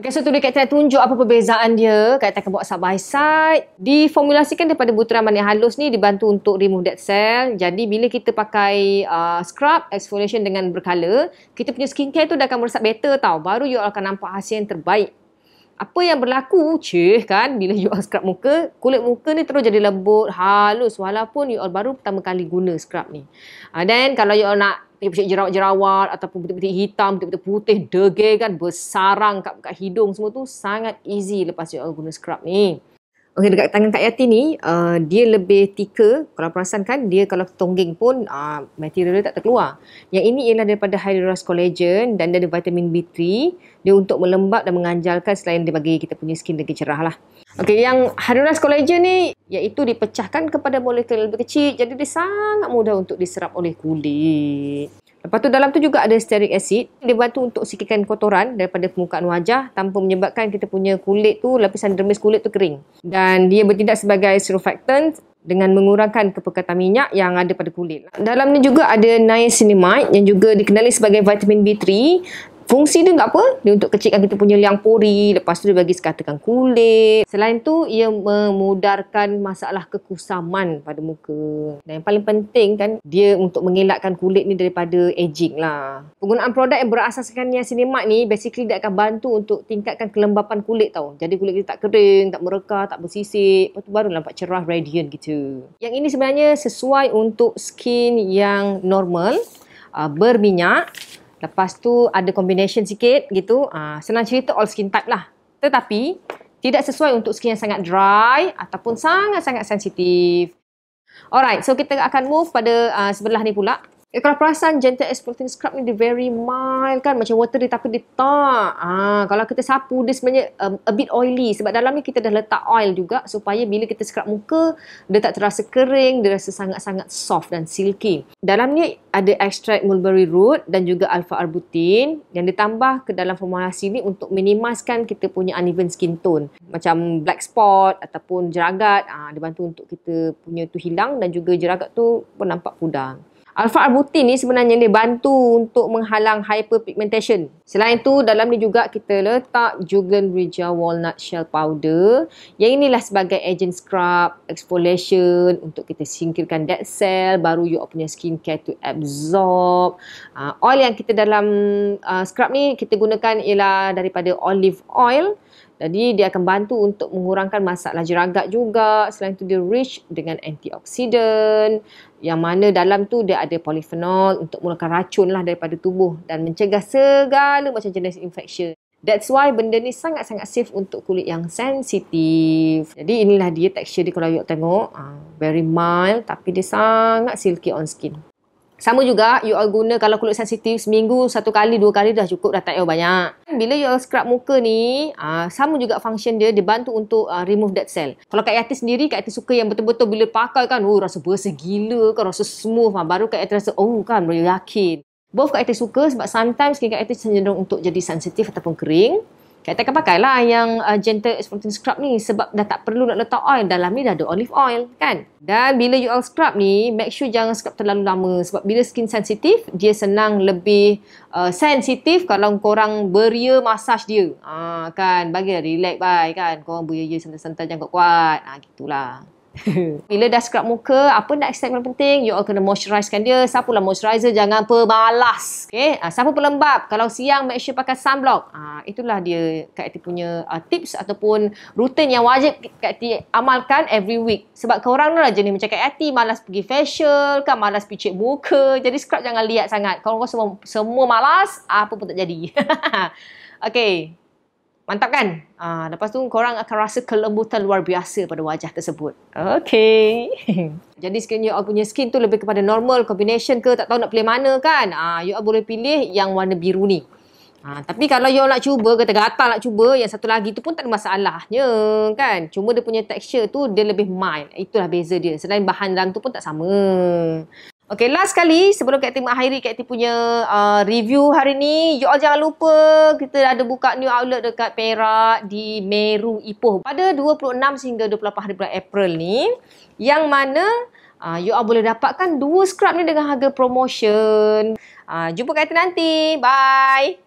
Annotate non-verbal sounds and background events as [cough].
Okay, so tulis kat saya tunjuk apa perbezaan dia. Kat saya akan buat side by side. Diformulasikan daripada butiran mani halus ni dibantu untuk remove dead cell. Jadi bila kita pakai uh, scrub, exfoliation dengan berkala, kita punya skincare tu dah akan meresap better tau. Baru you akan nampak hasil yang terbaik apa yang berlaku ceh kan bila you all scrub muka kulit muka ni terus jadi lembut halus walaupun you all baru pertama kali guna scrub ni dan ah, uh, kalau you all nak Pucuk jerawat-jerawat ataupun betul-betul hitam, betul-betul putih, degil kan, bersarang kat, kat hidung semua tu, sangat easy lepas you all guna scrub ni. Okey dekat tangan Kak Yati ni uh, dia lebih tika kalau perasan kan dia kalau tonggeng pun uh, material dia tak terkeluar. Yang ini ialah daripada Hyaluronic Collagen dan dia ada vitamin B3 dia untuk melembab dan menganjalkan selain dia bagi kita punya skin lebih cerah lah. Okey yang Hyaluronic Collagen ni iaitu dipecahkan kepada molekul lebih kecil jadi dia sangat mudah untuk diserap oleh kulit. Lepas tu dalam tu juga ada stearic acid. Dia bantu untuk sikitkan kotoran daripada permukaan wajah tanpa menyebabkan kita punya kulit tu, lapisan dermis kulit tu kering. Dan dia bertindak sebagai surfactant dengan mengurangkan kepekatan minyak yang ada pada kulit. Dalam ni juga ada niacinamide yang juga dikenali sebagai vitamin B3 Fungsi dia untuk apa? Dia untuk kecilkan kita punya liang pori. Lepas tu dia bagi sekatakan kulit. Selain tu, ia memudarkan masalah kekusaman pada muka. Dan yang paling penting kan, dia untuk mengelakkan kulit ni daripada aging lah. Penggunaan produk yang berasaskan niacinamide ni, basically dia akan bantu untuk tingkatkan kelembapan kulit tau. Jadi kulit kita tak kering, tak mereka, tak bersisik. Lepas tu baru nampak cerah, radiant gitu. Yang ini sebenarnya sesuai untuk skin yang normal. Uh, berminyak Lepas tu ada combination sikit gitu. Uh, senang cerita all skin type lah. Tetapi tidak sesuai untuk skin yang sangat dry ataupun sangat-sangat sensitif. Alright, so kita akan move pada uh, sebelah ni pula. Eh, kalau perasan gentle exfoliating scrub ni dia very mild kan macam watery tapi dia tak. Ah, kalau kita sapu dia sebenarnya um, a bit oily sebab dalam ni kita dah letak oil juga supaya bila kita scrub muka dia tak terasa kering, dia rasa sangat-sangat soft dan silky. Dalam ni ada extract mulberry root dan juga alpha arbutin yang ditambah ke dalam formulasi ni untuk minimaskan kita punya uneven skin tone. Macam black spot ataupun jeragat, ah, dia bantu untuk kita punya tu hilang dan juga jeragat tu pun nampak pudar. Alpha arbutin ni sebenarnya dia bantu untuk menghalang hyperpigmentation. Selain tu, dalam ni juga kita letak Jugendreja Walnut Shell Powder. Yang inilah sebagai agent scrub, exfoliation untuk kita singkirkan dead cell. Baru you punya skin care to absorb. Uh, oil yang kita dalam uh, scrub ni kita gunakan ialah daripada olive oil. Jadi dia akan bantu untuk mengurangkan masalah jeragat juga. Selain itu dia rich dengan antioksidan yang mana dalam tu dia ada polifenol untuk mengeluarkan racun lah daripada tubuh dan mencegah segala macam jenis infeksi. That's why benda ni sangat-sangat safe untuk kulit yang sensitif. Jadi inilah dia texture dia kalau awak tengok. Ah, very mild tapi dia sangat silky on skin. Sama juga you all guna kalau kulit sensitif seminggu satu kali dua kali dah cukup dah tak payah banyak. Bila you all scrub muka ni, uh, sama juga function dia dibantu untuk uh, remove dead cell. Kalau kat Yati sendiri, kat Yati suka yang betul-betul bila pakai kan, oh rasa bersih gila kan, rasa smooth kan. Baru kat Yati rasa, oh kan, boleh yakin. Both kat Yati suka sebab sometimes skin kat Yati cenderung untuk jadi sensitif ataupun kering. Kita akan pakai lah yang uh, gentle exfoliating scrub ni sebab dah tak perlu nak letak oil. Dalam ni dah ada olive oil kan. Dan bila you all scrub ni, make sure jangan scrub terlalu lama. Sebab bila skin sensitif, dia senang lebih uh, sensitif kalau korang beria massage dia. Ah, kan, bagi relax baik kan. Korang beria-ia santai-santai jangan kuat. Ah, gitulah. [laughs] Bila dah scrub muka, apa nak step yang penting? You all kena moisturisekan dia. Siapa lah moisturizer? Jangan pemalas. Okay? Ha, ah, siapa pelembap? Kalau siang, make sure pakai sunblock. Ha, itulah dia Kak Ati punya uh, tips ataupun rutin yang wajib Kak Ati amalkan every week. Sebab kau korang lah jenis macam Kak Ati, malas pergi facial, kan malas picit muka. Jadi scrub jangan lihat sangat. Kalau kau semua, semua malas, apa pun tak jadi. [laughs] okay. Mantap kan? Uh, lepas tu korang akan rasa kelembutan luar biasa pada wajah tersebut. Okay. [laughs] Jadi sekiranya awak punya skin tu lebih kepada normal combination ke tak tahu nak pilih mana kan? Ah, you all boleh pilih yang warna biru ni. Ha, tapi kalau you nak cuba, kata gatal nak cuba, yang satu lagi tu pun tak ada masalahnya kan. Cuma dia punya texture tu dia lebih mild. Itulah beza dia. Selain bahan dalam tu pun tak sama. Okay, last kali sebelum Kak Timah Hairi, Kak Tim punya uh, review hari ni. You all jangan lupa kita ada buka new outlet dekat Perak di Meru, Ipoh. Pada 26 sehingga 28 hari bulan April ni. Yang mana uh, you all boleh dapatkan dua scrub ni dengan harga promotion. Uh, jumpa Kak Tim nanti. Bye.